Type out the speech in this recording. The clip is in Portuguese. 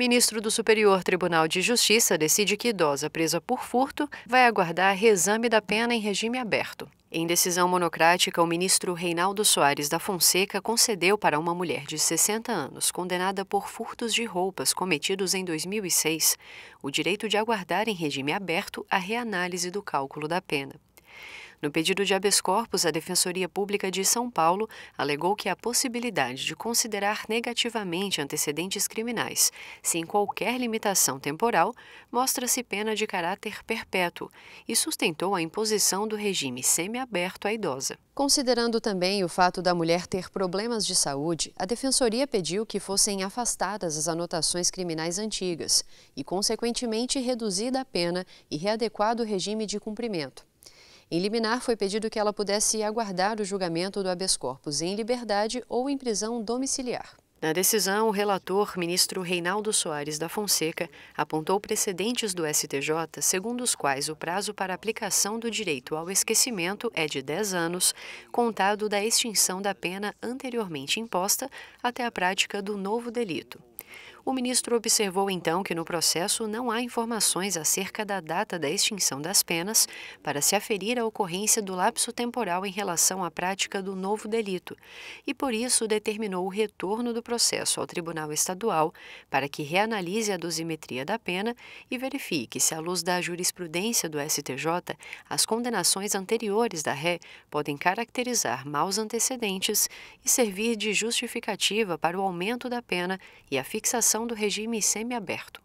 Ministro do Superior Tribunal de Justiça decide que idosa presa por furto vai aguardar reexame da pena em regime aberto. Em decisão monocrática, o ministro Reinaldo Soares da Fonseca concedeu para uma mulher de 60 anos, condenada por furtos de roupas cometidos em 2006, o direito de aguardar em regime aberto a reanálise do cálculo da pena. No pedido de habeas corpus, a Defensoria Pública de São Paulo alegou que a possibilidade de considerar negativamente antecedentes criminais, sem qualquer limitação temporal, mostra-se pena de caráter perpétuo e sustentou a imposição do regime semiaberto à idosa. Considerando também o fato da mulher ter problemas de saúde, a Defensoria pediu que fossem afastadas as anotações criminais antigas e, consequentemente, reduzida a pena e readequado o regime de cumprimento. Em liminar, foi pedido que ela pudesse aguardar o julgamento do habeas corpus em liberdade ou em prisão domiciliar. Na decisão, o relator, ministro Reinaldo Soares da Fonseca, apontou precedentes do STJ, segundo os quais o prazo para aplicação do direito ao esquecimento é de 10 anos, contado da extinção da pena anteriormente imposta até a prática do novo delito. O ministro observou então que no processo não há informações acerca da data da extinção das penas para se aferir a ocorrência do lapso temporal em relação à prática do novo delito e, por isso, determinou o retorno do processo ao Tribunal Estadual para que reanalise a dosimetria da pena e verifique se, à luz da jurisprudência do STJ, as condenações anteriores da ré podem caracterizar maus antecedentes e servir de justificativa para o aumento da pena e a fixação do regime semiaberto.